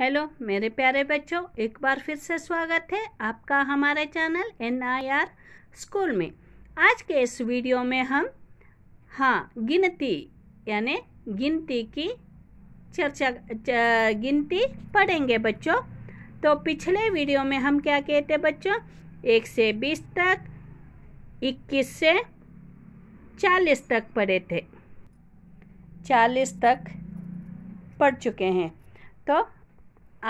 hello मेरे प्यारे बच्चों एक बार फिर से स्वागत है आपका हमारे channel N I R school में आज के इस वीडियो में हम हाँ गिनती यानी गिनती की चर्चा गिनती पढ़ेंगे बच्चों तो पिछले वीडियो में हम क्या कहते बच्चों एक से बीस तक इक्कीस से चालीस तक पढ़े थे चालीस तक पढ़ चुके हैं तो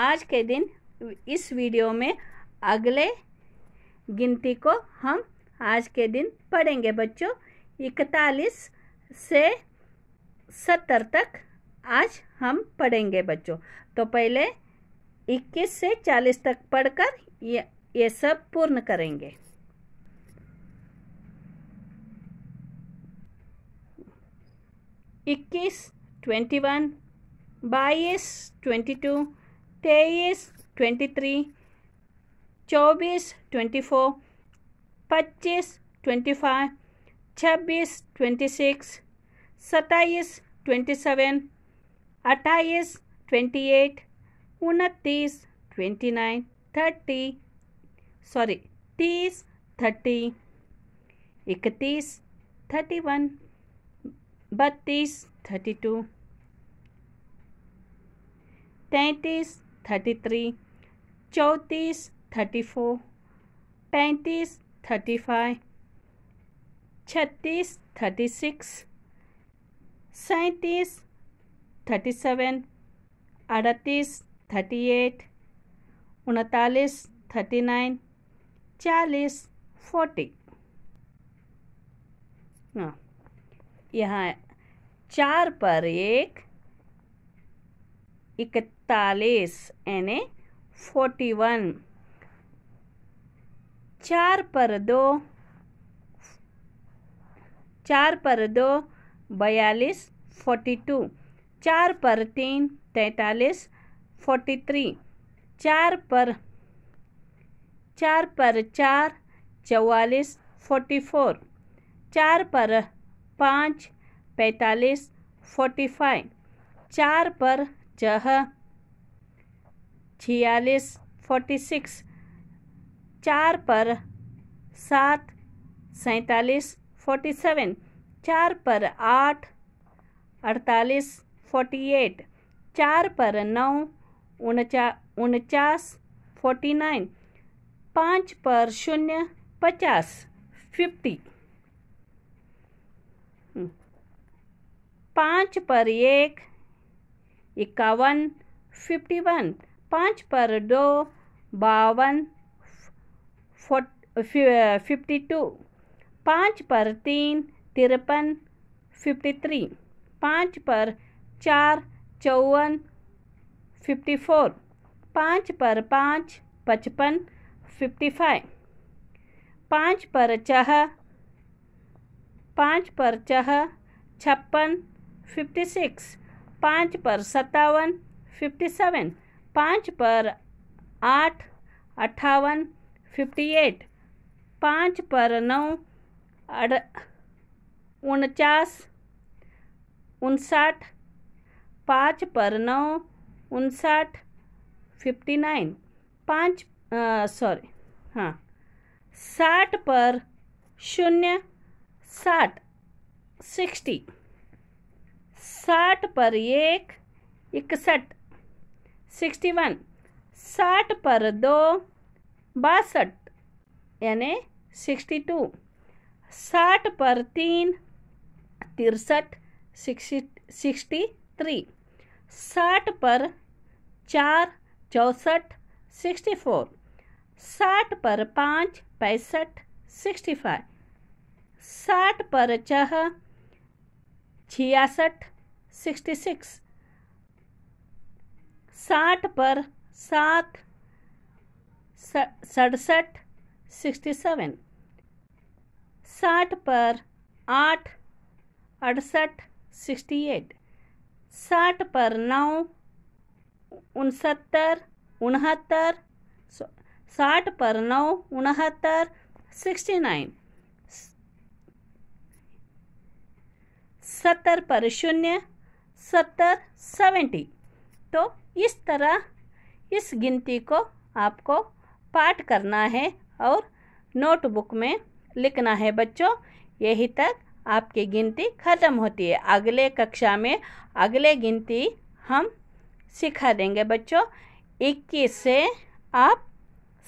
आज के दिन इस वीडियो में अगले गिनती को हम आज के दिन पढ़ेंगे बच्चों इकतालीस से सत्तर तक आज हम पढ़ेंगे बच्चों तो पहले इक्कीस से चालीस तक पढ़कर ये ये सब पूर्ण करेंगे इक्कीस ट्वेंटी वन बाईस ट्वेंटी टू तेईस ट्वेंटी थ्री चौबीस ट्वेंटी फोर पच्चीस ट्वेंटी फाइव छब्बीस ट्वेंटी सिक्स सत्ताईस ट्वेंटी सेवन अट्ठाईस ट्वेंटी एट उनतीस ट्वेंटी नाइन थर्टी सॉरी तीस थर्टी इकतीस थर्टी वन बत्तीस थर्टी टू तैंतीस थर्टी थ्री चौंतीस थर्टी फोर पैंतीस थर्टी फाइव छत्तीस थर्टी सिक्स सैंतीस थर्टी सेवन अड़तीस थर्टी एट उनतालीस थर्टी नाइन चालीस फोर्टी हाँ, यहाँ चार पर एक इकतालीस यानी फोर्टी वन चार पर दो चार पर दो बयालीस फोर्टी टू चार पर तीन तैंतालीस फोर्टी थ्री चार पर चार पर चार चवालीस फोर्टी फोर चार पर पाँच पैंतालीस फोर्टी फाइव चार पर छियालीस फोर्टी सिक्स चार पर सात सैंतालीस फोर्टी सेवन चार पर आठ अड़तालीस फोर्टी एट चार पर नौ उनचा उनचास फोर्टी नाइन पाँच पर शून्य पचास फिफ्टी पाँच पर एक इक्यावन फिफ्टी वन पाँच पर दो बावन फिफ्टी टू पाँच पर तीन तिरपन फिफ्टी थ्री पाँच पर चार चौवन फिफ्टी फोर पाँच पर पाँच पचपन फिफ्टी फाइव पाँच पर छह पाँच पर छः छप्पन फिफ्टी सिक्स पाँच पर सत्तावन फिफ्टी सेवन पाँच पर आठ अट्ठावन फिफ्टी एट पाँच पर नौ अड़ उनचास उनसाठ पाँच पर नौ उनसाठ फिफ्टी नाइन पाँच सॉरी हाँ साठ पर शून्य साठ सिक्सटी साठ पर एक इकसठ सिक्सटी वन साठ पर दो बासठ यानी सिक्सटी टू साठ पर तीन तिरसठ सिक्सटी थ्री साठ पर चार चौंसठ सिक्सटी फोर साठ पर पाँच पैंसठ सिक्सटी फाइव साठ पर छः छियासठ सिक्सटी सिक्स साठ पर सात सड़सठ सिक्सटी सेवन साठ पर आठ अड़सठ सिक्सटी एट साठ पर नौ उनसत्तर उनहत्तर साठ पर नौ उनहत्तर सिक्सटी नाइन सत्तर पर शून्य सत्तर सेवेंटी तो इस तरह इस गिनती को आपको पाठ करना है और नोटबुक में लिखना है बच्चों यही तक आपकी गिनती ख़त्म होती है अगले कक्षा में अगले गिनती हम सिखा देंगे बच्चों इक्कीस से आप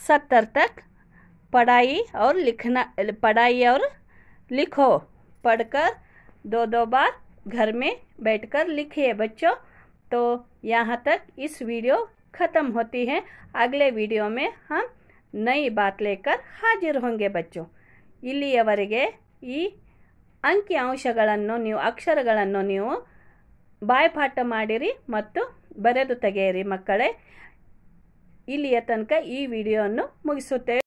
सत्तर तक पढ़ाई और लिखना पढ़ाई और लिखो पढ़कर दो दो बार घर में बैठकर लिखिए बच्चों तो यहां तक इस वीडियो खत्म होती है अगले वीडियो में हम नई बात लेकर हाजिर होंगे बच्चों इलियेವರಿಗೆ ಈ ಅಂಕಿ ಅಂಶಗಳನ್ನು ನೀವು ಅಕ್ಷರಗಳನ್ನು ನೀವು ಬೈಪಾಟ ಮಾಡಿರಿ ಮತ್ತು ಬರೆದು ತಗೆರಿ ಮಕ್ಕಳ ಇलिये ತನಕ ಈ ವಿಡಿಯೋ ಅನ್ನು ಮುಗಿಸುತ್ತೆ